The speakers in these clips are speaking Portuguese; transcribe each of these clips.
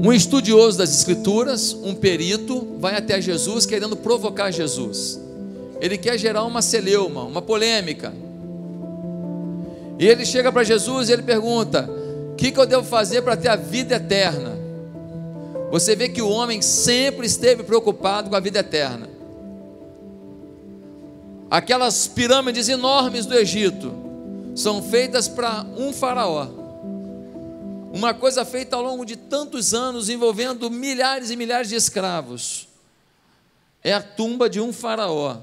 Um estudioso das Escrituras, um perito, vai até Jesus querendo provocar Jesus. Ele quer gerar uma celeuma, uma polêmica. E ele chega para Jesus e ele pergunta: O que, que eu devo fazer para ter a vida eterna? Você vê que o homem sempre esteve preocupado com a vida eterna. Aquelas pirâmides enormes do Egito são feitas para um faraó. Uma coisa feita ao longo de tantos anos, envolvendo milhares e milhares de escravos. É a tumba de um faraó.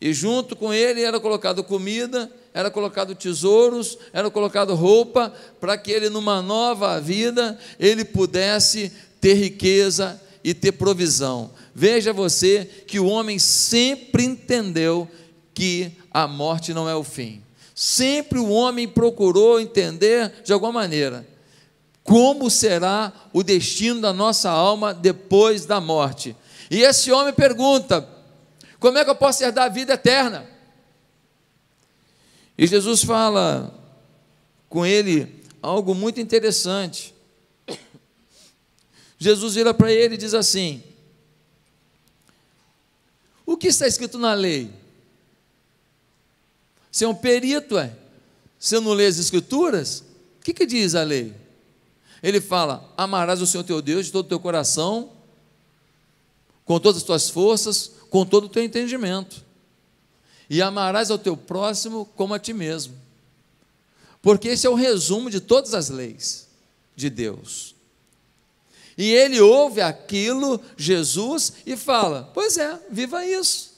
E junto com ele era colocado comida, era colocado tesouros, era colocado roupa, para que ele numa nova vida ele pudesse ter riqueza e ter provisão. Veja você que o homem sempre entendeu que a morte não é o fim. Sempre o homem procurou entender de alguma maneira como será o destino da nossa alma depois da morte. E esse homem pergunta: como é que eu posso herdar a vida eterna? E Jesus fala com ele algo muito interessante. Jesus vira para ele e diz assim: o que está escrito na lei? Você é um perito, é? Você não lê as escrituras? O que, que diz a lei? Ele fala: amarás o Senhor teu Deus de todo o teu coração, com todas as tuas forças, com todo o teu entendimento. E amarás ao teu próximo como a ti mesmo. Porque esse é o resumo de todas as leis de Deus. E ele ouve aquilo, Jesus, e fala: Pois é, viva isso.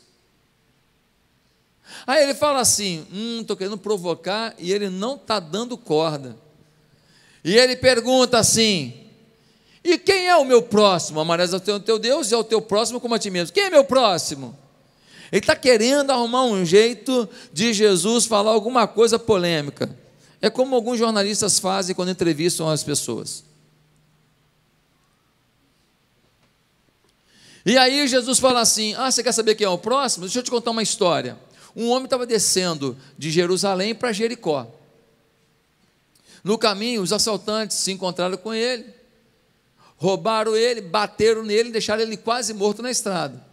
Aí ele fala assim: Hum, estou querendo provocar, e ele não está dando corda. E ele pergunta assim: E quem é o meu próximo? Amarás o teu, teu Deus e ao teu próximo como a ti mesmo. Quem é meu próximo? Ele está querendo arrumar um jeito de Jesus falar alguma coisa polêmica. É como alguns jornalistas fazem quando entrevistam as pessoas. E aí Jesus fala assim: Ah, você quer saber quem é o próximo? Deixa eu te contar uma história. Um homem estava descendo de Jerusalém para Jericó. No caminho, os assaltantes se encontraram com ele, roubaram ele, bateram nele, e deixaram ele quase morto na estrada.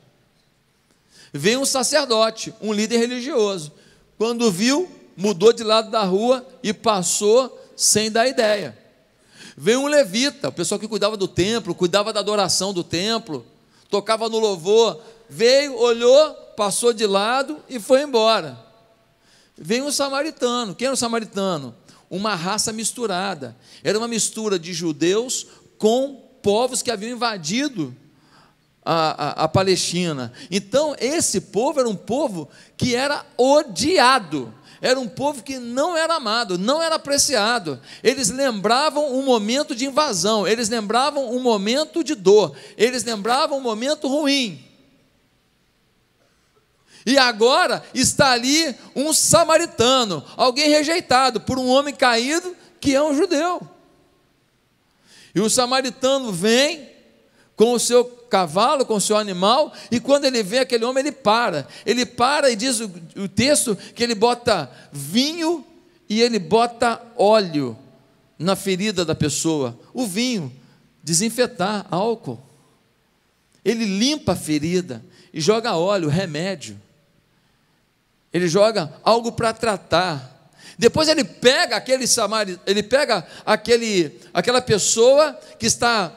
Vem um sacerdote, um líder religioso. Quando viu, mudou de lado da rua e passou sem dar ideia. Vem um levita, o pessoal que cuidava do templo, cuidava da adoração do templo tocava no louvor, veio, olhou, passou de lado e foi embora. Veio um samaritano. Quem era o samaritano? Uma raça misturada. Era uma mistura de judeus com povos que haviam invadido a, a, a Palestina. Então, esse povo era um povo que era odiado. Era um povo que não era amado, não era apreciado. Eles lembravam um momento de invasão, eles lembravam um momento de dor, eles lembravam um momento ruim. E agora está ali um samaritano, alguém rejeitado por um homem caído que é um judeu. E o samaritano vem com o seu cavalo, com o seu animal, e quando ele vê aquele homem, ele para. Ele para e diz o, o texto que ele bota vinho e ele bota óleo na ferida da pessoa. O vinho, desinfetar, álcool. Ele limpa a ferida e joga óleo, remédio. Ele joga algo para tratar. Depois ele pega aquele samaritano, ele pega aquele, aquela pessoa que está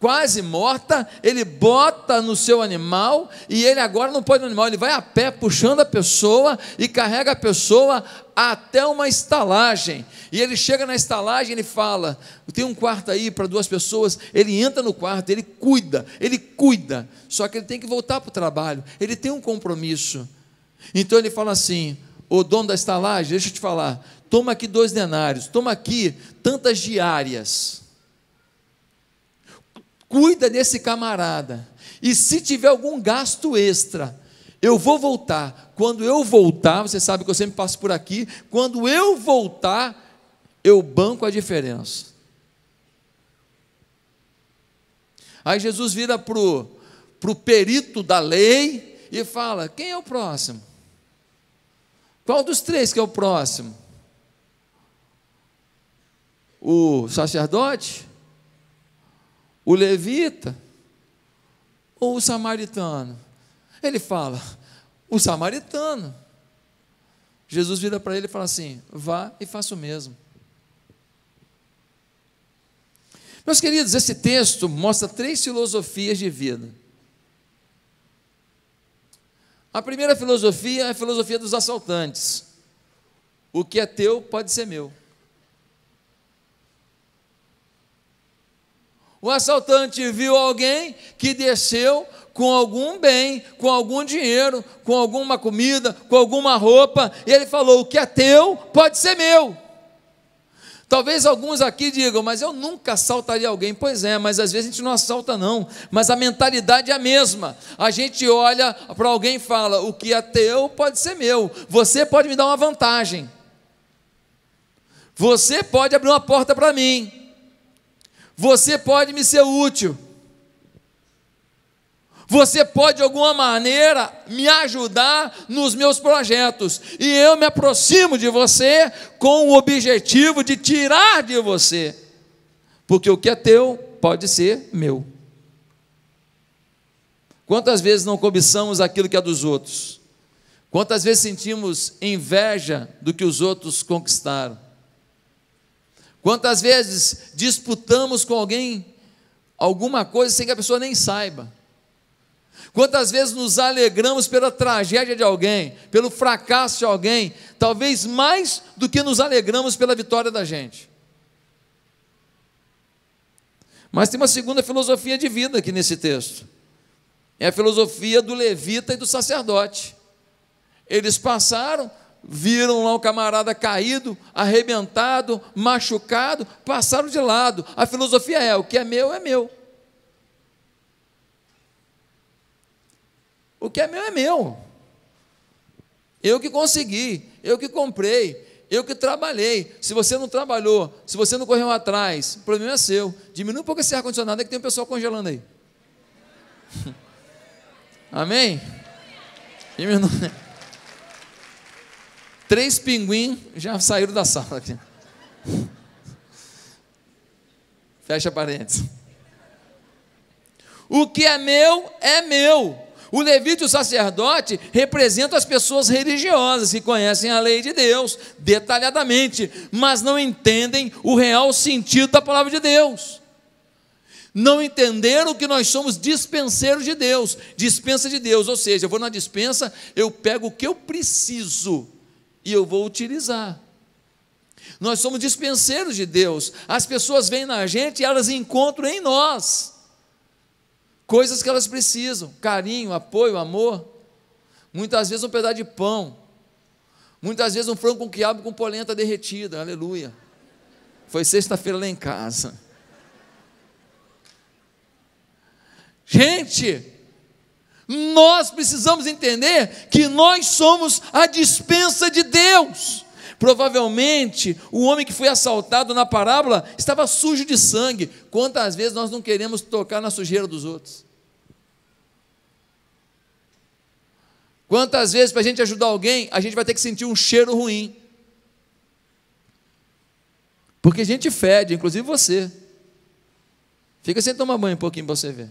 quase morta, ele bota no seu animal e ele agora não pode no animal, ele vai a pé puxando a pessoa e carrega a pessoa até uma estalagem. E ele chega na estalagem, ele fala: "Tem um quarto aí para duas pessoas". Ele entra no quarto, ele cuida, ele cuida. Só que ele tem que voltar para o trabalho, ele tem um compromisso. Então ele fala assim: "O dono da estalagem, deixa eu te falar, toma aqui dois denários, toma aqui tantas diárias" cuida desse camarada. E se tiver algum gasto extra, eu vou voltar. Quando eu voltar, você sabe que eu sempre passo por aqui, quando eu voltar, eu banco a diferença. Aí Jesus vira para o perito da lei e fala: quem é o próximo? Qual dos três que é o próximo? O sacerdote? o levita ou o samaritano? Ele fala, o samaritano. Jesus vira para ele e fala assim: vá e faça o mesmo. Meus queridos, esse texto mostra três filosofias de vida. A primeira filosofia é a filosofia dos assaltantes: o que é teu pode ser meu. O assaltante viu alguém que desceu com algum bem, com algum dinheiro, com alguma comida, com alguma roupa, e ele falou: O que é teu pode ser meu. Talvez alguns aqui digam, mas eu nunca assaltaria alguém. Pois é, mas às vezes a gente não assalta, não. Mas a mentalidade é a mesma. A gente olha para alguém e fala: o que é teu pode ser meu. Você pode me dar uma vantagem. Você pode abrir uma porta para mim. Você pode me ser útil. Você pode de alguma maneira me ajudar nos meus projetos. E eu me aproximo de você com o objetivo de tirar de você. Porque o que é teu pode ser meu. Quantas vezes não cobiçamos aquilo que é dos outros? Quantas vezes sentimos inveja do que os outros conquistaram? Quantas vezes disputamos com alguém alguma coisa sem que a pessoa nem saiba? Quantas vezes nos alegramos pela tragédia de alguém, pelo fracasso de alguém, talvez mais do que nos alegramos pela vitória da gente? Mas tem uma segunda filosofia de vida aqui nesse texto. É a filosofia do levita e do sacerdote. Eles passaram viram lá o camarada caído, arrebentado, machucado, passaram de lado. A filosofia é: o que é meu é meu. O que é meu é meu. Eu que consegui, eu que comprei, eu que trabalhei. Se você não trabalhou, se você não correu atrás, o problema é seu. Diminui um pouco esse ar-condicionado, é que tem um pessoal congelando aí. Amém? Diminui. Três pinguins já saíram da sala aqui. Fecha parênteses. O que é meu, é meu. O levita e o sacerdote representam as pessoas religiosas que conhecem a lei de Deus detalhadamente, mas não entendem o real sentido da palavra de Deus. Não entenderam que nós somos dispenseiros de Deus, dispensa de Deus, ou seja, eu vou na dispensa, eu pego o que eu preciso e eu vou utilizar. Nós somos dispenseiros de Deus. As pessoas vêm na gente e elas encontram em nós coisas que elas precisam: carinho, apoio, amor. Muitas vezes um pedaço de pão. Muitas vezes um frango com quiabo com polenta derretida. Aleluia. Foi sexta-feira lá em casa. Gente, nós precisamos entender que nós somos a dispensa de Deus. Provavelmente o homem que foi assaltado na parábola estava sujo de sangue. Quantas vezes nós não queremos tocar na sujeira dos outros? Quantas vezes para a gente ajudar alguém, a gente vai ter que sentir um cheiro ruim? Porque a gente fede, inclusive você. Fica sem tomar banho um pouquinho para você ver.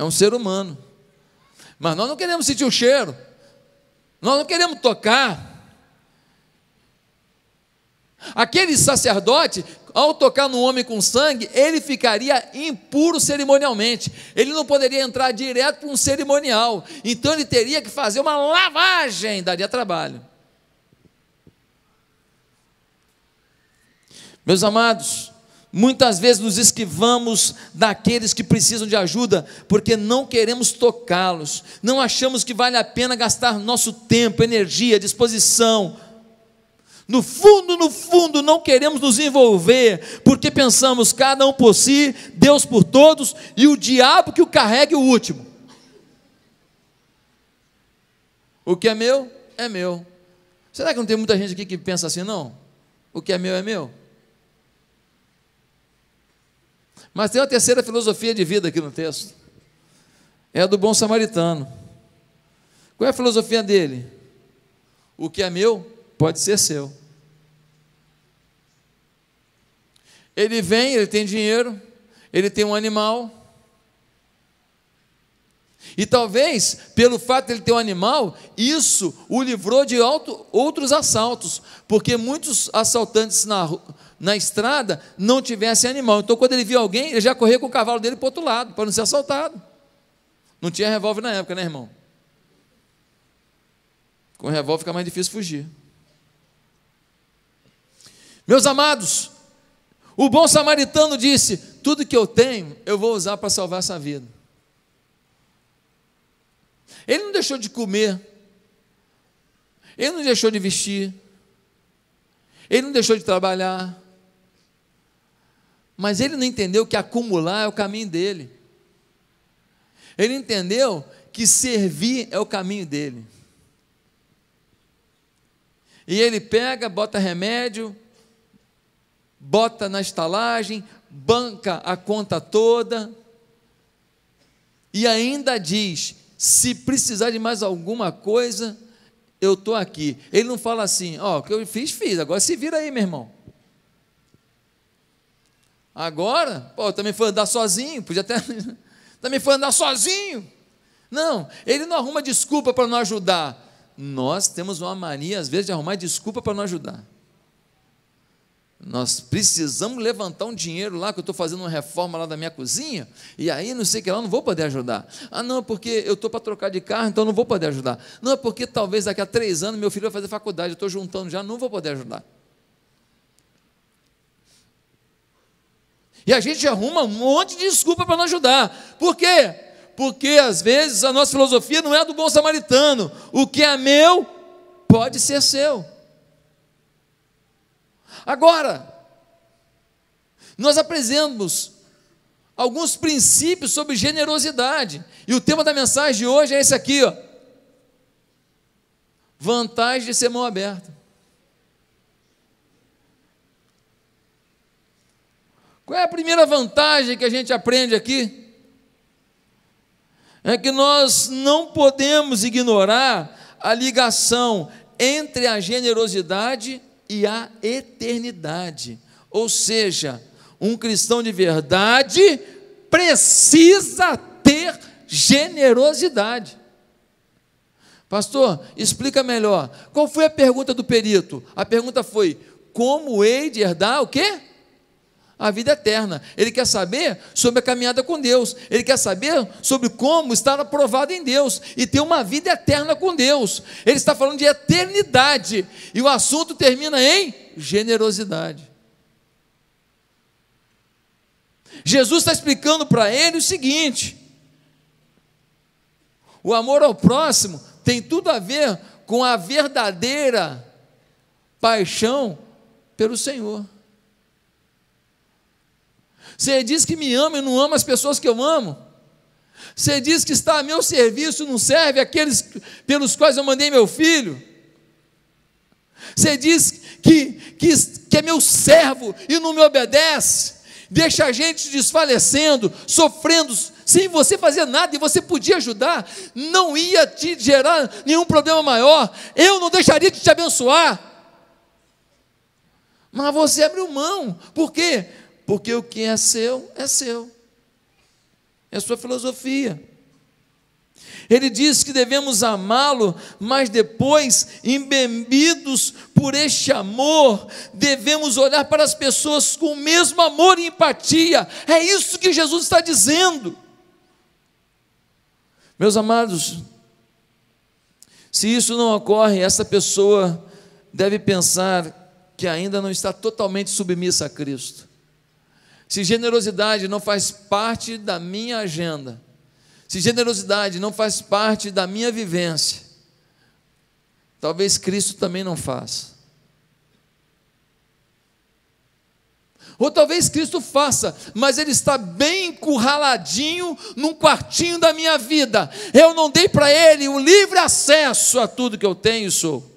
é um ser humano. Mas nós não queremos sentir o cheiro, nós não queremos tocar. Aquele sacerdote, ao tocar no homem com sangue, ele ficaria impuro cerimonialmente. Ele não poderia entrar direto para um cerimonial. Então ele teria que fazer uma lavagem, daria trabalho. Meus amados, Muitas vezes nos esquivamos daqueles que precisam de ajuda porque não queremos tocá-los, não achamos que vale a pena gastar nosso tempo, energia, disposição. No fundo, no fundo, não queremos nos envolver porque pensamos cada um por si, Deus por todos e o diabo que o carregue é o último. O que é meu, é meu. Será que não tem muita gente aqui que pensa assim, não? O que é meu, é meu? Mas tem uma terceira filosofia de vida aqui no texto. É a do bom samaritano. Qual é a filosofia dele? O que é meu pode ser seu. Ele vem, ele tem dinheiro, ele tem um animal. E talvez, pelo fato de ele ter um animal, isso o livrou de outros assaltos, porque muitos assaltantes na, na estrada não tivesse animal. Então, quando ele viu alguém, ele já corria com o cavalo dele para o outro lado, para não ser assaltado. Não tinha revólver na época, né, irmão? Com revólver fica mais difícil fugir. Meus amados, o bom samaritano disse: Tudo que eu tenho, eu vou usar para salvar essa vida. Ele não deixou de comer, ele não deixou de vestir, ele não deixou de trabalhar, mas ele não entendeu que acumular é o caminho dele. Ele entendeu que servir é o caminho dele. E ele pega, bota remédio, bota na estalagem, banca a conta toda e ainda diz: se precisar de mais alguma coisa, eu estou aqui. Ele não fala assim: ó, oh, o que eu fiz, fiz, agora se vira aí, meu irmão. Agora, pô, também foi andar sozinho, podia até. também foi andar sozinho. Não, ele não arruma desculpa para não ajudar. Nós temos uma mania, às vezes, de arrumar desculpa para não ajudar. Nós precisamos levantar um dinheiro lá, que eu estou fazendo uma reforma lá da minha cozinha, e aí não sei o que lá, não vou poder ajudar. Ah, não, porque eu estou para trocar de carro, então não vou poder ajudar. Não, é porque talvez daqui a três anos meu filho vai fazer faculdade, eu estou juntando já, não vou poder ajudar. E a gente arruma um monte de desculpa para não ajudar. Por quê? Porque às vezes a nossa filosofia não é a do bom samaritano. O que é meu pode ser seu. Agora, nós apresentamos alguns princípios sobre generosidade. E o tema da mensagem de hoje é esse aqui, ó. Vantagem de ser mão aberta. Qual é a primeira vantagem que a gente aprende aqui? É que nós não podemos ignorar a ligação entre a generosidade e a eternidade. Ou seja, um cristão de verdade precisa ter generosidade. Pastor, explica melhor. Qual foi a pergunta do perito? A pergunta foi: como hei de herdar o quê? a vida eterna. Ele quer saber sobre a caminhada com Deus. Ele quer saber sobre como estar aprovado em Deus e ter uma vida eterna com Deus. Ele está falando de eternidade. E o assunto termina em generosidade. Jesus está explicando para ele o seguinte: o amor ao próximo tem tudo a ver com a verdadeira paixão pelo Senhor. Você diz que me ama e não ama as pessoas que eu amo. Você diz que está a meu serviço, e não serve aqueles pelos quais eu mandei meu filho. Você diz que, que, que é meu servo e não me obedece deixa a gente desfalecendo, sofrendo, sem você fazer nada e você podia ajudar, não ia te gerar nenhum problema maior, eu não deixaria de te abençoar. Mas você abriu mão, por quê? porque o que é seu é seu. É sua filosofia. Ele diz que devemos amá-lo, mas depois, embebidos por este amor, devemos olhar para as pessoas com o mesmo amor e empatia. É isso que Jesus está dizendo. Meus amados, se isso não ocorre, essa pessoa deve pensar que ainda não está totalmente submissa a Cristo. Se generosidade não faz parte da minha agenda, se generosidade não faz parte da minha vivência, talvez Cristo também não faça. Ou talvez Cristo faça, mas ele está bem encurraladinho num quartinho da minha vida. Eu não dei para ele o livre acesso a tudo que eu tenho e sou.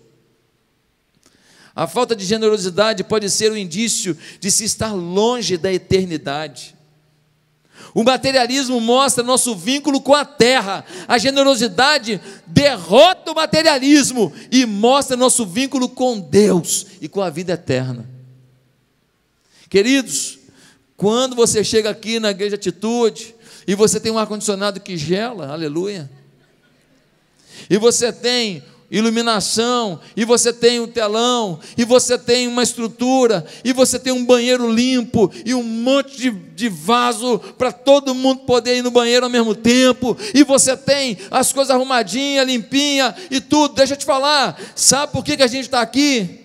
A falta de generosidade pode ser um indício de se estar longe da eternidade. O materialismo mostra nosso vínculo com a terra. A generosidade derrota o materialismo e mostra nosso vínculo com Deus e com a vida eterna. Queridos, quando você chega aqui na igreja Atitude e você tem um ar-condicionado que gela, aleluia, e você tem iluminação, e você tem um telão, e você tem uma estrutura, e você tem um banheiro limpo, e um monte de, de vaso para todo mundo poder ir no banheiro ao mesmo tempo, e você tem as coisas arrumadinhas, limpinha e tudo. Deixa eu te falar, sabe por que, que a gente está aqui?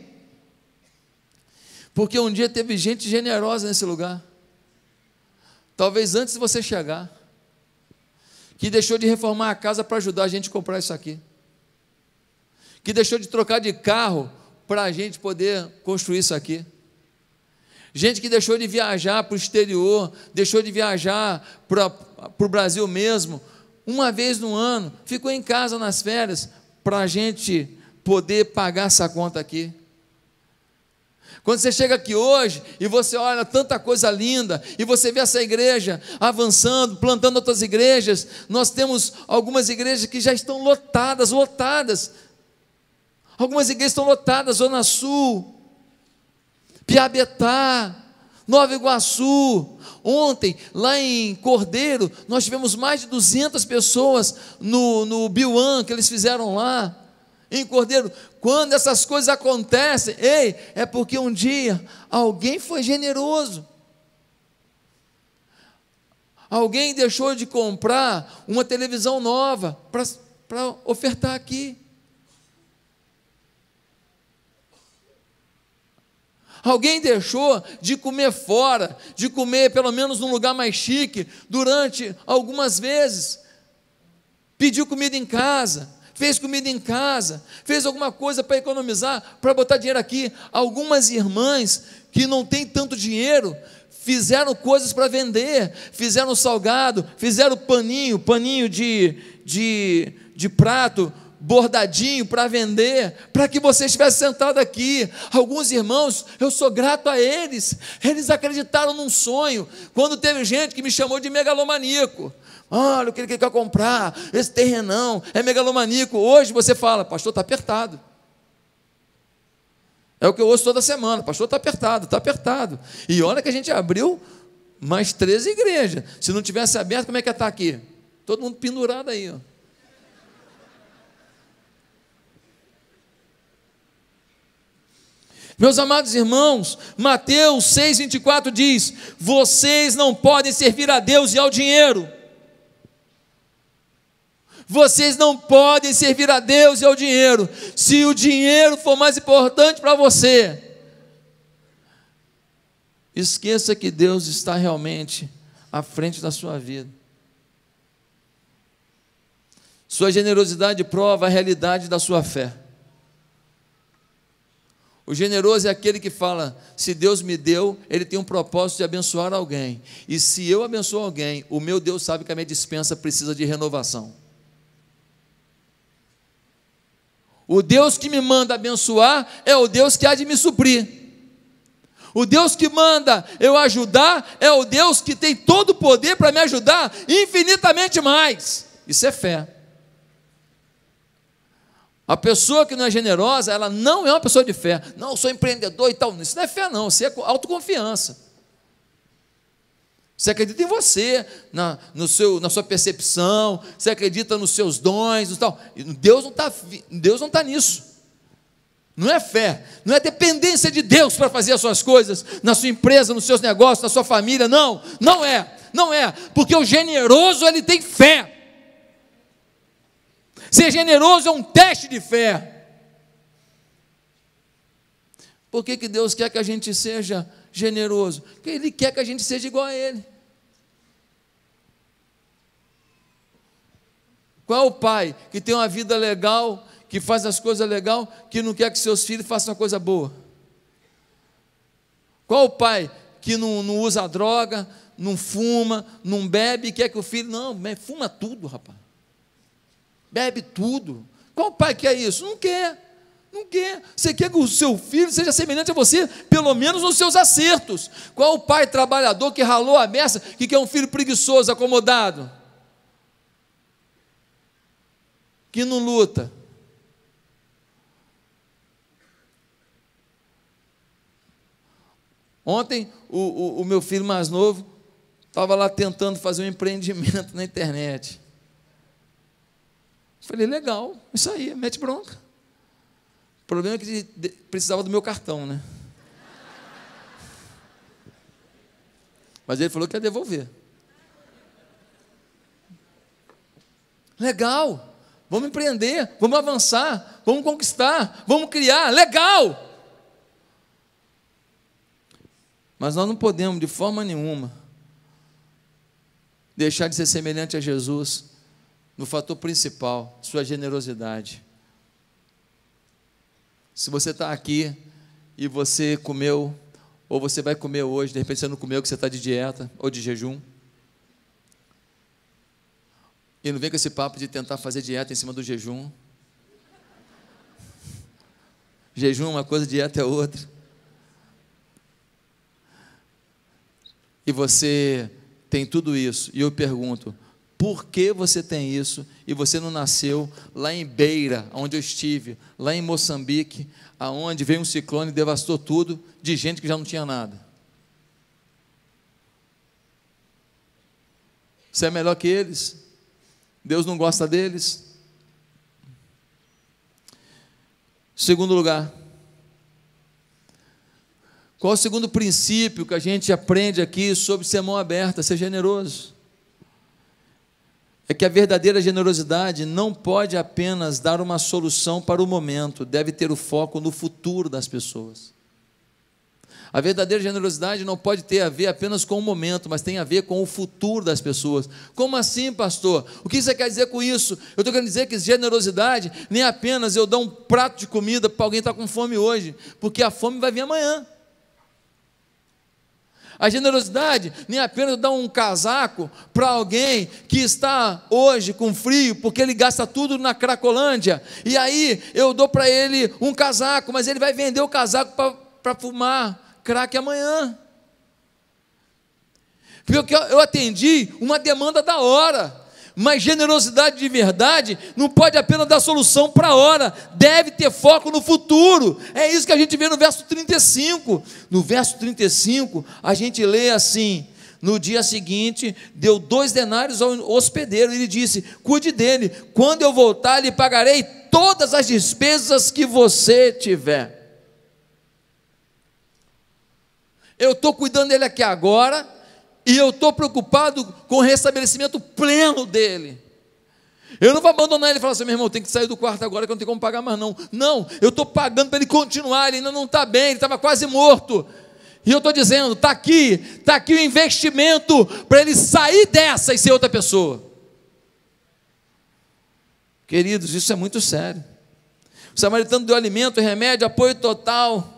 Porque um dia teve gente generosa nesse lugar. Talvez antes de você chegar, que deixou de reformar a casa para ajudar a gente a comprar isso aqui que deixou de trocar de carro para a gente poder construir isso aqui. Gente que deixou de viajar para o exterior, deixou de viajar para, para o Brasil mesmo, uma vez no ano, ficou em casa nas férias para a gente poder pagar essa conta aqui. Quando você chega aqui hoje e você olha tanta coisa linda e você vê essa igreja avançando, plantando outras igrejas, nós temos algumas igrejas que já estão lotadas, lotadas, Algumas igrejas estão lotadas, Zona Sul, Piabetá, Nova Iguaçu. Ontem, lá em Cordeiro, nós tivemos mais de 200 pessoas no, no Biuan que eles fizeram lá. Em Cordeiro, quando essas coisas acontecem, ei, é porque um dia alguém foi generoso. Alguém deixou de comprar uma televisão nova para ofertar aqui. Alguém deixou de comer fora, de comer pelo menos num lugar mais chique, durante algumas vezes. Pediu comida em casa, fez comida em casa, fez alguma coisa para economizar, para botar dinheiro aqui. Algumas irmãs que não têm tanto dinheiro, fizeram coisas para vender, fizeram salgado, fizeram paninho, paninho de, de, de prato, bordadinho para vender, para que você estivesse sentado aqui. Alguns irmãos, eu sou grato a eles. Eles acreditaram num sonho. Quando teve gente que me chamou de megalomaníaco. Olha, o que ele quer comprar, esse terrenão, é megalomaníaco. Hoje você fala, pastor, está apertado. É o que eu ouço toda semana, pastor, está apertado, está apertado. E olha que a gente abriu mais três igrejas. Se não tivesse aberto, como é que ia estar tá aqui? Todo mundo pendurado aí, ó. Meus amados irmãos, Mateus 6,24 diz: Vocês não podem servir a Deus e ao dinheiro. Vocês não podem servir a Deus e ao dinheiro. Se o dinheiro for mais importante para você, esqueça que Deus está realmente à frente da sua vida. Sua generosidade prova a realidade da sua fé. O generoso é aquele que fala: se Deus me deu, ele tem um propósito de abençoar alguém. E se eu abençoo alguém, o meu Deus sabe que a minha dispensa precisa de renovação. O Deus que me manda abençoar é o Deus que há de me suprir. O Deus que manda eu ajudar é o Deus que tem todo o poder para me ajudar infinitamente mais. Isso é fé. A pessoa que não é generosa, ela não é uma pessoa de fé. Não, eu sou empreendedor e tal. Isso não é fé, não. Isso é autoconfiança. Você acredita em você, na, no seu, na sua percepção, você acredita nos seus dons e tal. Deus não está Deus não tá nisso. Não é fé, não é dependência de Deus para fazer as suas coisas, na sua empresa, nos seus negócios, na sua família, não, não é, não é, porque o generoso ele tem fé. Ser generoso é um teste de fé. Por que, que Deus quer que a gente seja generoso? Porque Ele quer que a gente seja igual a Ele. Qual é o pai que tem uma vida legal, que faz as coisas legal, que não quer que seus filhos façam uma coisa boa? Qual é o pai que não, não usa droga, não fuma, não bebe, quer que o filho. Não, fuma tudo, rapaz bebe tudo. Qual pai quer isso? Não quer. Não quer. Você quer que o seu filho seja semelhante a você, pelo menos nos seus acertos. Qual o pai trabalhador que ralou a mesa que quer um filho preguiçoso, acomodado? Que não luta. Ontem, o, o, o meu filho mais novo estava lá tentando fazer um empreendimento na internet. Falei, legal, isso aí, mete bronca. O problema é que precisava do meu cartão, né? Mas ele falou que ia devolver. Legal, vamos empreender, vamos avançar, vamos conquistar, vamos criar, legal! Mas nós não podemos, de forma nenhuma, deixar de ser semelhante a Jesus no fator principal, sua generosidade. Se você está aqui e você comeu, ou você vai comer hoje, de repente você não comeu, que você está de dieta ou de jejum. E não vem com esse papo de tentar fazer dieta em cima do jejum. jejum é uma coisa, dieta é outra. E você tem tudo isso. E eu pergunto: por que você tem isso e você não nasceu lá em Beira, onde eu estive, lá em Moçambique, aonde veio um ciclone e devastou tudo de gente que já não tinha nada? Você é melhor que eles? Deus não gosta deles? Segundo lugar, qual o segundo princípio que a gente aprende aqui sobre ser mão aberta? Ser generoso é que a verdadeira generosidade não pode apenas dar uma solução para o momento, deve ter o foco no futuro das pessoas. A verdadeira generosidade não pode ter a ver apenas com o momento, mas tem a ver com o futuro das pessoas. Como assim, pastor? O que você quer dizer com isso? Eu estou querendo dizer que generosidade nem apenas eu dar um prato de comida para alguém que está com fome hoje, porque a fome vai vir amanhã. A generosidade nem apenas dar um casaco para alguém que está hoje com frio, porque ele gasta tudo na Cracolândia, e aí eu dou para ele um casaco, mas ele vai vender o casaco para fumar crack amanhã. Porque eu atendi uma demanda da hora. Mas generosidade de verdade não pode apenas dar solução para a hora, deve ter foco no futuro. É isso que a gente vê no verso 35. No verso 35, a gente lê assim: no dia seguinte, deu dois denários ao hospedeiro. Ele disse: Cuide dele, quando eu voltar, lhe pagarei todas as despesas que você tiver. Eu estou cuidando dele aqui agora, e eu estou preocupado com o restabelecimento pleno dele. Eu não vou abandonar ele e falar assim, meu irmão, tem que sair do quarto agora que eu não tenho como pagar mais não. Não, eu estou pagando para ele continuar, ele ainda não está bem, ele estava quase morto. E eu estou dizendo, está aqui, está aqui o investimento para ele sair dessa e ser outra pessoa. Queridos, isso é muito sério. O samaritano deu alimento, remédio, apoio total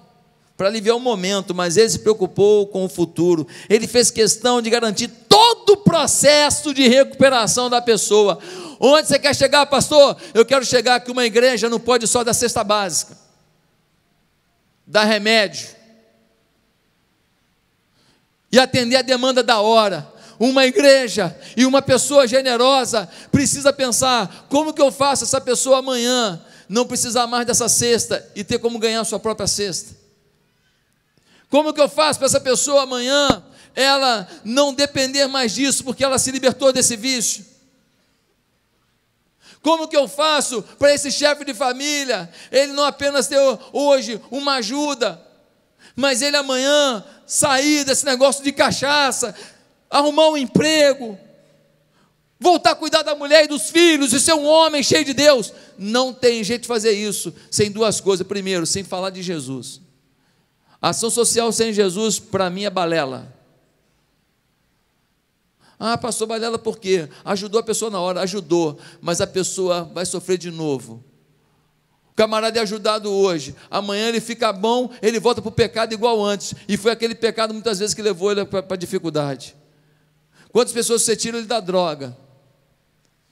para aliviar o momento, mas ele se preocupou com o futuro. Ele fez questão de garantir todo o processo de recuperação da pessoa. Onde você quer chegar, pastor? Eu quero chegar que uma igreja não pode só dar cesta básica, dar remédio e atender a demanda da hora. Uma igreja e uma pessoa generosa precisa pensar: como que eu faço essa pessoa amanhã não precisar mais dessa cesta e ter como ganhar sua própria cesta? Como que eu faço para essa pessoa amanhã ela não depender mais disso, porque ela se libertou desse vício? Como que eu faço para esse chefe de família, ele não apenas ter hoje uma ajuda, mas ele amanhã sair desse negócio de cachaça, arrumar um emprego, voltar a cuidar da mulher e dos filhos e ser um homem cheio de Deus. Não tem jeito de fazer isso sem duas coisas. Primeiro, sem falar de Jesus. Ação social sem Jesus, para mim, é balela. Ah, passou balela por quê? Ajudou a pessoa na hora, ajudou, mas a pessoa vai sofrer de novo. O camarada é ajudado hoje, amanhã ele fica bom, ele volta para o pecado igual antes, e foi aquele pecado muitas vezes que levou ele para a dificuldade. Quantas pessoas você tira ele da droga?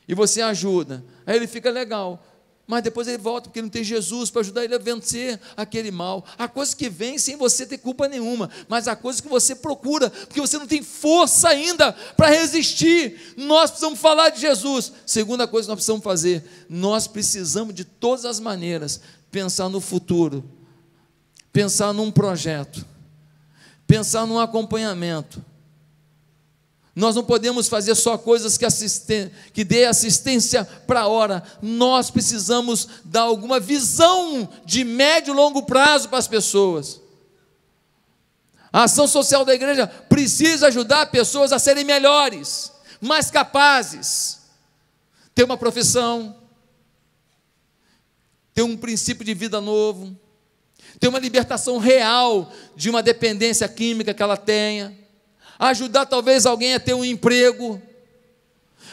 E você ajuda, aí ele fica legal, mas depois ele volta porque não tem Jesus para ajudar ele a vencer aquele mal. A coisa que vem sem você ter culpa nenhuma, mas a coisa que você procura, porque você não tem força ainda para resistir. Nós precisamos falar de Jesus. Segunda coisa que nós precisamos fazer, nós precisamos de todas as maneiras pensar no futuro, pensar num projeto, pensar num acompanhamento nós não podemos fazer só coisas que, assisten que dê assistência para a hora. Nós precisamos dar alguma visão de médio e longo prazo para as pessoas. A ação social da igreja precisa ajudar pessoas a serem melhores, mais capazes, ter uma profissão, ter um princípio de vida novo, ter uma libertação real de uma dependência química que ela tenha ajudar talvez alguém a ter um emprego.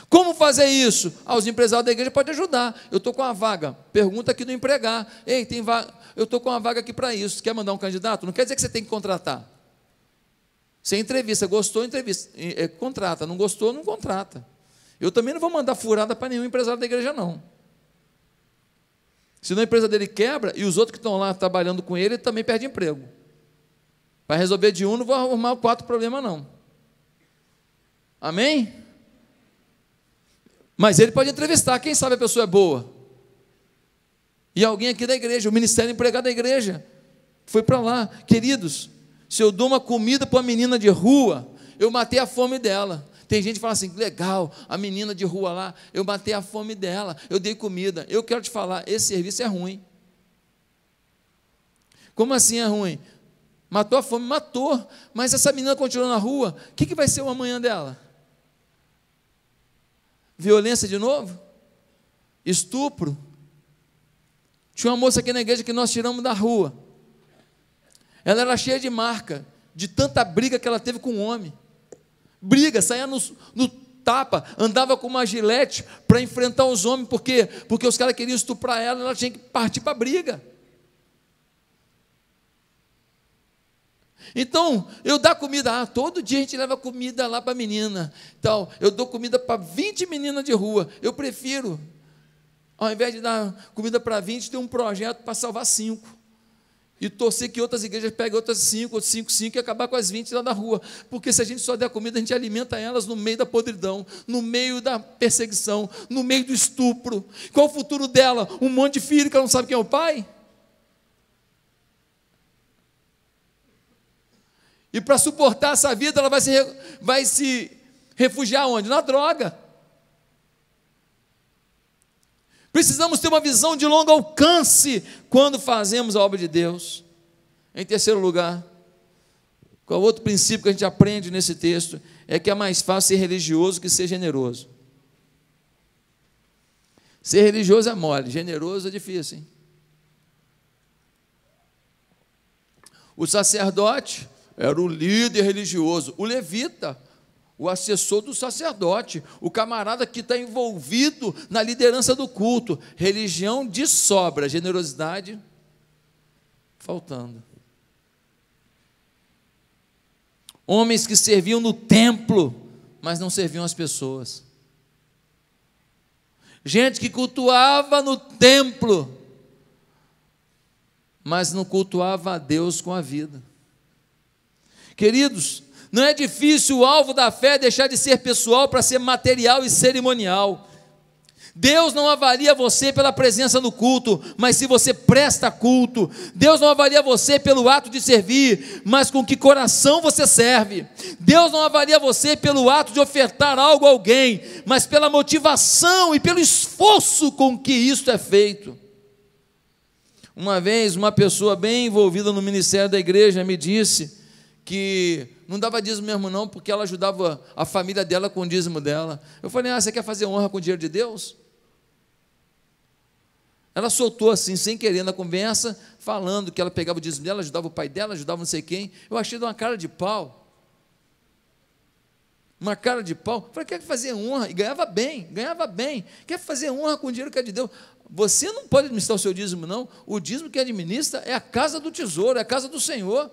Como fazer isso? Ah, os empresários da igreja podem ajudar. Eu estou com uma vaga. Pergunta aqui do empregar. Ei, tem vaga. Eu estou com uma vaga aqui para isso. Quer mandar um candidato? Não quer dizer que você tem que contratar. Você entrevista, gostou, entrevista, é, contrata. Não gostou, não contrata. Eu também não vou mandar furada para nenhum empresário da igreja, não. Senão a empresa dele quebra e os outros que estão lá trabalhando com ele também perdem emprego. Para resolver de um, não vou arrumar quatro problemas, não. Amém? Mas ele pode entrevistar, quem sabe a pessoa é boa. E alguém aqui da igreja, o ministério empregado da igreja, foi para lá. Queridos, se eu dou uma comida para uma menina de rua, eu matei a fome dela. Tem gente que fala assim: legal, a menina de rua lá, eu matei a fome dela, eu dei comida. Eu quero te falar: esse serviço é ruim. Como assim é ruim? Matou a fome? Matou. Mas essa menina continuou na rua, o que, que vai ser o amanhã dela? Violência de novo? Estupro? Tinha uma moça aqui na igreja que nós tiramos da rua. Ela era cheia de marca, de tanta briga que ela teve com o homem. Briga, saía no, no tapa, andava com uma gilete para enfrentar os homens, por quê? Porque os caras queriam estuprar ela, ela tinha que partir para a briga. Então, eu dou comida, ah, todo dia a gente leva comida lá para a menina, tal. Eu dou comida para 20 meninas de rua. Eu prefiro, ao invés de dar comida para 20, ter um projeto para salvar cinco. E torcer que outras igrejas peguem outras cinco, ou cinco, cinco, e acabar com as 20 lá na rua. Porque se a gente só der comida, a gente alimenta elas no meio da podridão, no meio da perseguição, no meio do estupro. Qual o futuro dela? Um monte de filho que ela não sabe quem é o pai? E para suportar essa vida, ela vai se, vai se refugiar onde? Na droga. Precisamos ter uma visão de longo alcance quando fazemos a obra de Deus. Em terceiro lugar, qual outro princípio que a gente aprende nesse texto? É que é mais fácil ser religioso que ser generoso. Ser religioso é mole, generoso é difícil. Hein? O sacerdote era o líder religioso, o levita, o assessor do sacerdote, o camarada que está envolvido na liderança do culto. Religião de sobra, generosidade faltando. Homens que serviam no templo, mas não serviam as pessoas. Gente que cultuava no templo, mas não cultuava a Deus com a vida. Queridos, não é difícil o alvo da fé deixar de ser pessoal para ser material e cerimonial. Deus não avalia você pela presença no culto, mas se você presta culto. Deus não avalia você pelo ato de servir, mas com que coração você serve. Deus não avalia você pelo ato de ofertar algo a alguém, mas pela motivação e pelo esforço com que isto é feito. Uma vez, uma pessoa bem envolvida no ministério da igreja me disse que não dava dízimo mesmo não, porque ela ajudava a família dela com o dízimo dela. Eu falei, ah, você quer fazer honra com o dinheiro de Deus? Ela soltou assim, sem querer, na conversa, falando que ela pegava o dízimo dela, ajudava o pai dela, ajudava não sei quem. Eu achei de uma cara de pau. Uma cara de pau. Eu falei, quer fazer honra? E ganhava bem, ganhava bem. Quer fazer honra com o dinheiro que é de Deus? Você não pode administrar o seu dízimo, não. O dízimo que administra é a casa do tesouro, é a casa do Senhor.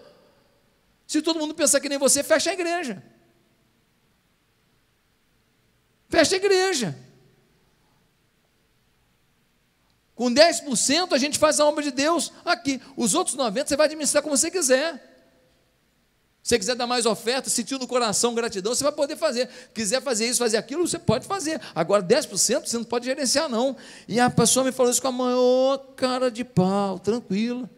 Se todo mundo pensar que nem você, fecha a igreja. Fecha a igreja. Com 10% a gente faz a obra de Deus aqui. Os outros 90% você vai administrar como você quiser. Se quiser dar mais oferta, sentir no coração gratidão, você vai poder fazer. Quiser fazer isso, fazer aquilo, você pode fazer. Agora, 10% você não pode gerenciar, não. E a pessoa me falou isso com a maior cara de pau, tranquila.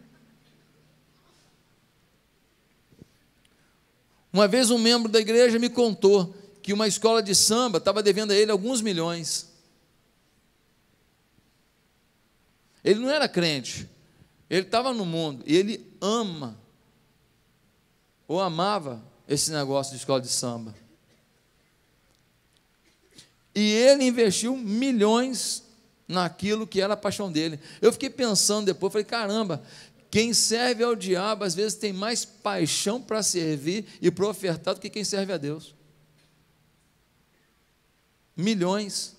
Uma vez um membro da igreja me contou que uma escola de samba estava devendo a ele alguns milhões. Ele não era crente, ele estava no mundo e ele ama, ou amava, esse negócio de escola de samba. E ele investiu milhões naquilo que era a paixão dele. Eu fiquei pensando depois, falei: caramba, quem serve ao diabo às vezes tem mais paixão para servir e para ofertar do que quem serve a Deus. Milhões.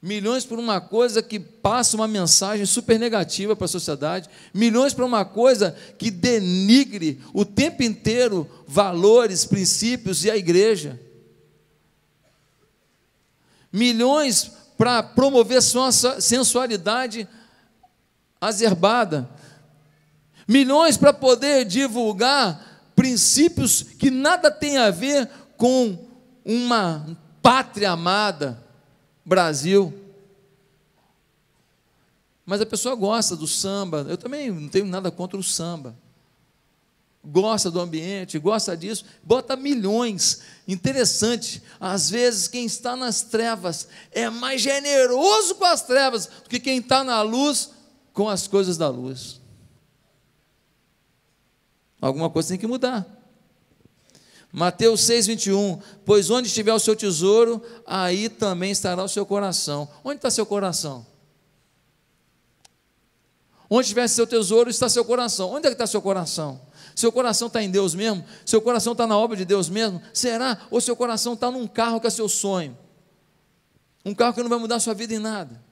Milhões por uma coisa que passa uma mensagem super negativa para a sociedade. Milhões por uma coisa que denigre o tempo inteiro valores, princípios e a igreja. Milhões para promover sua sensualidade azerbada milhões para poder divulgar princípios que nada tem a ver com uma pátria amada, Brasil. Mas a pessoa gosta do samba, eu também não tenho nada contra o samba. Gosta do ambiente, gosta disso, bota milhões. Interessante, às vezes quem está nas trevas é mais generoso com as trevas do que quem está na luz com as coisas da luz. Alguma coisa tem que mudar. Mateus 6,21: Pois onde estiver o seu tesouro, aí também estará o seu coração. Onde está seu coração? Onde estiver seu tesouro, está seu coração. Onde é que está seu coração? Seu coração está em Deus mesmo? Seu coração está na obra de Deus mesmo? Será? Ou seu coração está num carro que é seu sonho? Um carro que não vai mudar a sua vida em nada?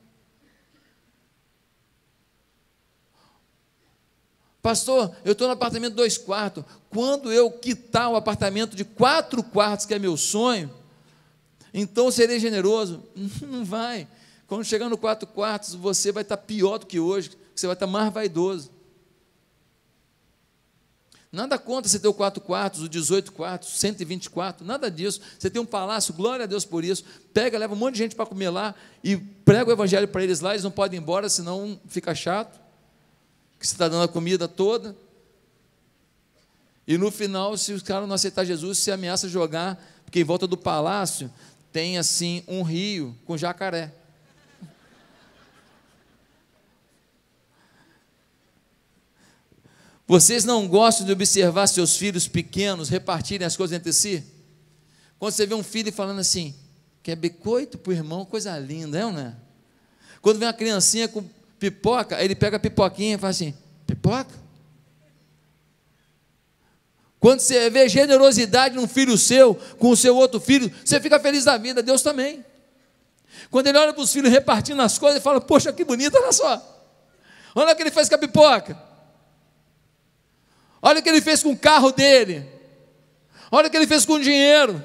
Pastor, eu estou no apartamento dois quartos. Quando eu quitar o apartamento de quatro quartos, que é meu sonho, então serei generoso. Não vai. Quando chegar no quatro quartos, você vai estar pior do que hoje, você vai estar mais vaidoso. Nada conta você ter o 4 quartos, o 18 quartos, 124, nada disso. Você tem um palácio, glória a Deus por isso. Pega, leva um monte de gente para comer lá e prega o evangelho para eles lá, eles não podem ir embora, senão fica chato que você está dando a comida toda. E no final, se os caras não aceitar Jesus, se ameaça jogar, porque em volta do palácio tem assim um rio com jacaré. Vocês não gostam de observar seus filhos pequenos repartirem as coisas entre si? Quando você vê um filho falando assim, quer becoito para o irmão, coisa linda, é ou não é? Quando vem uma criancinha com pipoca, aí ele pega a pipoquinha e faz assim: pipoca? Quando você vê generosidade num filho seu, com o seu outro filho, você fica feliz da vida, Deus também. Quando ele olha para os filhos repartindo as coisas, ele fala: Poxa, que bonito, olha só. Olha o que ele fez com a pipoca. Olha o que ele fez com o carro dele. Olha o que ele fez com o dinheiro.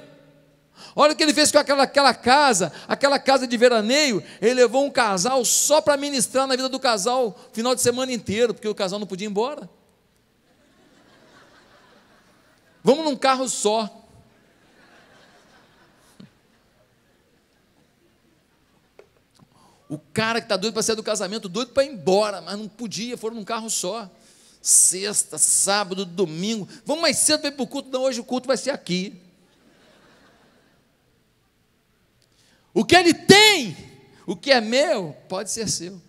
Olha o que ele fez com aquela, aquela casa, aquela casa de veraneio. Ele levou um casal só para ministrar na vida do casal final de semana inteiro, porque o casal não podia ir embora. Vamos num carro só. O cara que está doido para sair do casamento, doido para ir embora, mas não podia, foram num carro só. Sexta, sábado, domingo. Vamos mais cedo para ir para o culto. Não, hoje o culto vai ser aqui. O que ele tem, o que é meu, pode ser seu.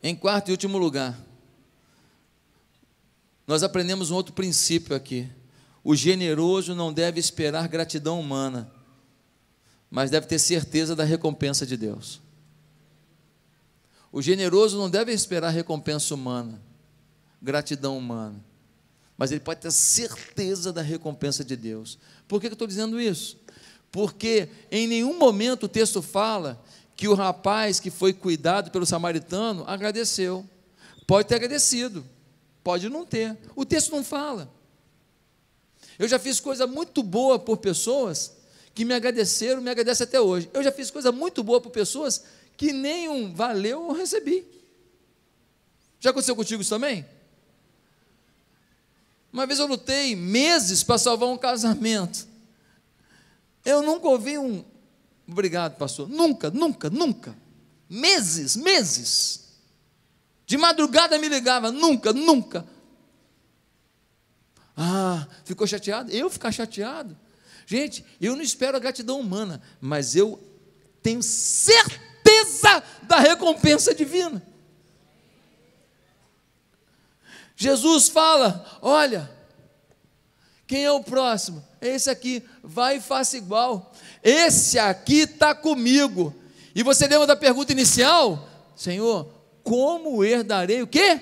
Em quarto e último lugar, nós aprendemos um outro princípio aqui. O generoso não deve esperar gratidão humana, mas deve ter certeza da recompensa de Deus. O generoso não deve esperar recompensa humana, gratidão humana mas ele pode ter certeza da recompensa de Deus. Por que eu estou dizendo isso? Porque em nenhum momento o texto fala que o rapaz que foi cuidado pelo samaritano agradeceu. Pode ter agradecido, pode não ter. O texto não fala. Eu já fiz coisa muito boa por pessoas que me agradeceram, me agradecem até hoje. Eu já fiz coisa muito boa por pessoas que nenhum valeu ou recebi. Já aconteceu contigo isso também? Uma vez eu lutei meses para salvar um casamento. Eu nunca ouvi um obrigado, pastor. Nunca, nunca, nunca. Meses, meses. De madrugada me ligava, nunca, nunca. Ah, ficou chateado? Eu ficar chateado? Gente, eu não espero a gratidão humana, mas eu tenho certeza da recompensa divina. Jesus fala: olha, quem é o próximo? É esse aqui, vai e faça igual. Esse aqui está comigo. E você lembra da pergunta inicial? Senhor, como herdarei o quê?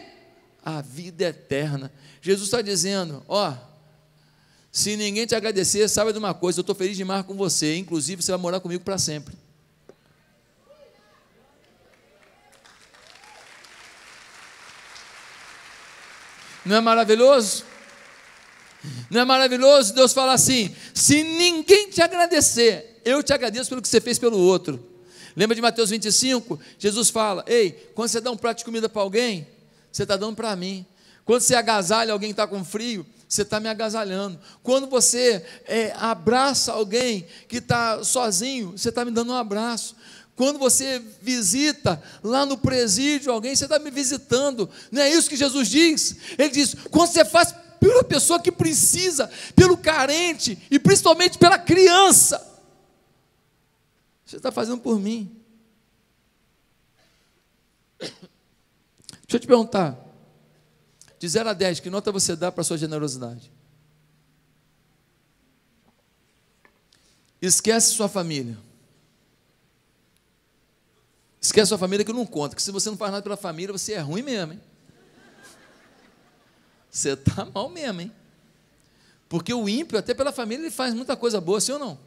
A vida eterna. Jesus está dizendo: ó, se ninguém te agradecer, saiba de uma coisa, eu estou feliz demais com você, inclusive você vai morar comigo para sempre. Não é maravilhoso? Não é maravilhoso Deus falar assim: se ninguém te agradecer, eu te agradeço pelo que você fez pelo outro. Lembra de Mateus 25? Jesus fala: Ei, quando você dá um prato de comida para alguém, você está dando para mim. Quando você agasalha alguém que está com frio, você está me agasalhando. Quando você é, abraça alguém que está sozinho, você está me dando um abraço. Quando você visita lá no presídio alguém, você está me visitando. Não é isso que Jesus diz? Ele diz: quando você faz pela pessoa que precisa, pelo carente e principalmente pela criança, você está fazendo por mim. Deixa eu te perguntar. De 0 a 10, que nota você dá para a sua generosidade? Esquece sua família. Esquece a sua família que eu não conto, que se você não faz nada pela família, você é ruim mesmo, hein? Você está mal mesmo, hein? Porque o ímpio, até pela família, ele faz muita coisa boa, sim ou não?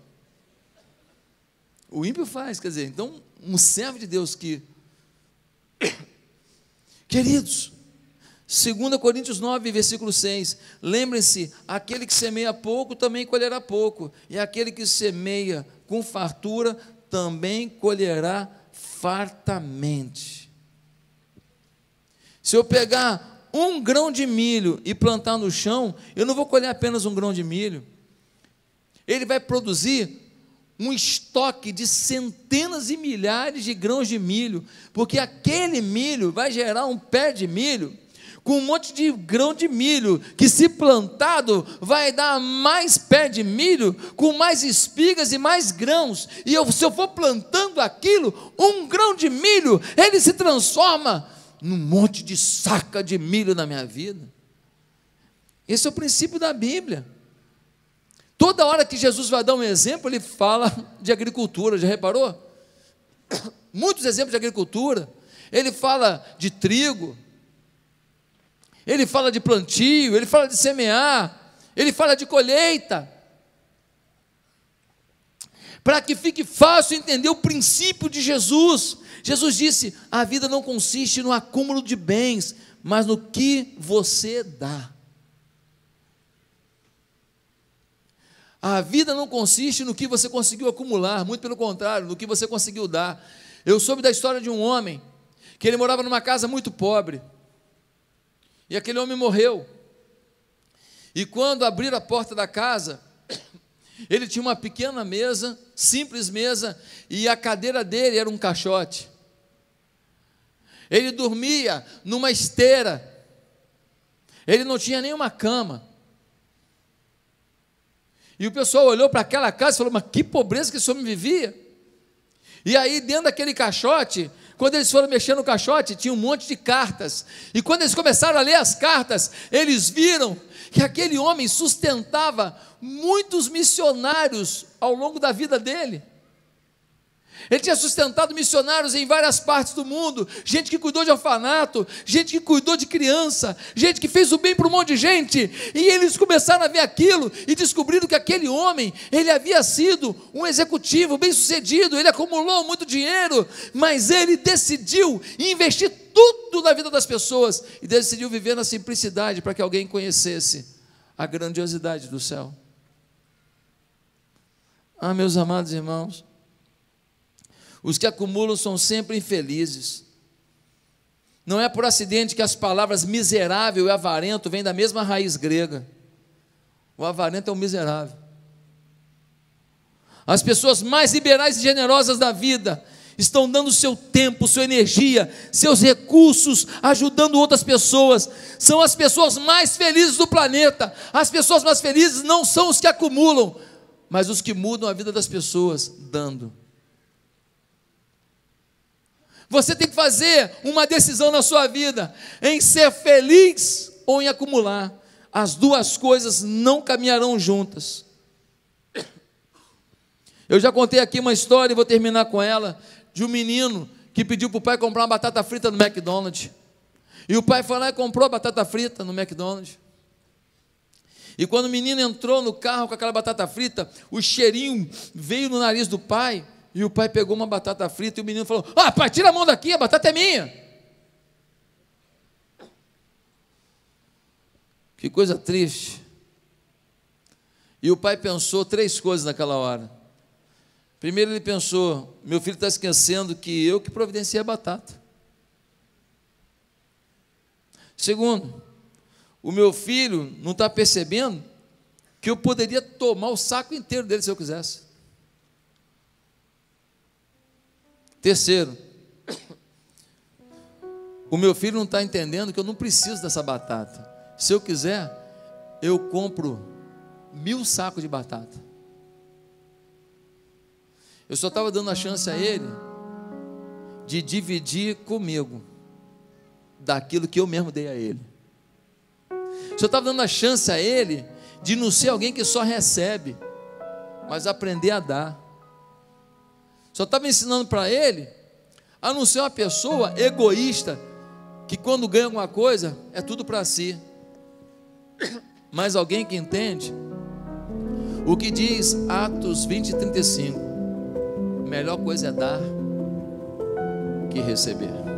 O ímpio faz, quer dizer, então, um servo de Deus que. Queridos, 2 Coríntios 9, versículo 6. Lembrem-se: aquele que semeia pouco também colherá pouco, e aquele que semeia com fartura também colherá fartamente. Se eu pegar um grão de milho e plantar no chão, eu não vou colher apenas um grão de milho. Ele vai produzir um estoque de centenas e milhares de grãos de milho, porque aquele milho vai gerar um pé de milho com um monte de grão de milho, que se plantado vai dar mais pé de milho, com mais espigas e mais grãos. E eu, se eu for plantando aquilo, um grão de milho, ele se transforma num monte de saca de milho na minha vida. Esse é o princípio da Bíblia. Toda hora que Jesus vai dar um exemplo, ele fala de agricultura, já reparou? Muitos exemplos de agricultura. Ele fala de trigo, ele fala de plantio, ele fala de semear, ele fala de colheita. Para que fique fácil entender o princípio de Jesus, Jesus disse: a vida não consiste no acúmulo de bens, mas no que você dá. A vida não consiste no que você conseguiu acumular, muito pelo contrário, no que você conseguiu dar. Eu soube da história de um homem que ele morava numa casa muito pobre. E aquele homem morreu. E quando abriram a porta da casa, ele tinha uma pequena mesa, simples mesa, e a cadeira dele era um caixote. Ele dormia numa esteira. Ele não tinha nenhuma cama. E o pessoal olhou para aquela casa e falou: Mas que pobreza que esse homem vivia! E aí, dentro daquele caixote, quando eles foram mexer no caixote, tinha um monte de cartas. E quando eles começaram a ler as cartas, eles viram que aquele homem sustentava muitos missionários ao longo da vida dele. Ele tinha sustentado missionários em várias partes do mundo, gente que cuidou de orfanato, gente que cuidou de criança, gente que fez o bem para um monte de gente. E eles começaram a ver aquilo e descobriram que aquele homem, ele havia sido um executivo bem-sucedido, ele acumulou muito dinheiro, mas ele decidiu investir tudo na vida das pessoas e decidiu viver na simplicidade para que alguém conhecesse a grandiosidade do céu. Ah, meus amados irmãos, os que acumulam são sempre infelizes. Não é por acidente que as palavras miserável e avarento vêm da mesma raiz grega. O avarento é o miserável. As pessoas mais liberais e generosas da vida estão dando seu tempo, sua energia, seus recursos, ajudando outras pessoas. São as pessoas mais felizes do planeta. As pessoas mais felizes não são os que acumulam, mas os que mudam a vida das pessoas, dando. Você tem que fazer uma decisão na sua vida em ser feliz ou em acumular. As duas coisas não caminharão juntas. Eu já contei aqui uma história e vou terminar com ela de um menino que pediu para o pai comprar uma batata frita no McDonald's. E o pai foi lá e comprou a batata frita no McDonald's. E quando o menino entrou no carro com aquela batata frita, o cheirinho veio no nariz do pai e o pai pegou uma batata frita e o menino falou: Ah, pai, tira a mão daqui, a batata é minha. Que coisa triste. E o pai pensou três coisas naquela hora. Primeiro, ele pensou: Meu filho está esquecendo que eu que providenciei a batata. Segundo, o meu filho não está percebendo que eu poderia tomar o saco inteiro dele se eu quisesse. Terceiro, o meu filho não está entendendo que eu não preciso dessa batata. Se eu quiser, eu compro mil sacos de batata. Eu só estava dando a chance a ele de dividir comigo daquilo que eu mesmo dei a ele. Só estava dando a chance a ele de não ser alguém que só recebe, mas aprender a dar. Só tá estava ensinando para ele a não ser uma pessoa egoísta que quando ganha alguma coisa é tudo para si. Mas alguém que entende o que diz Atos 20 e 35: melhor coisa é dar que receber.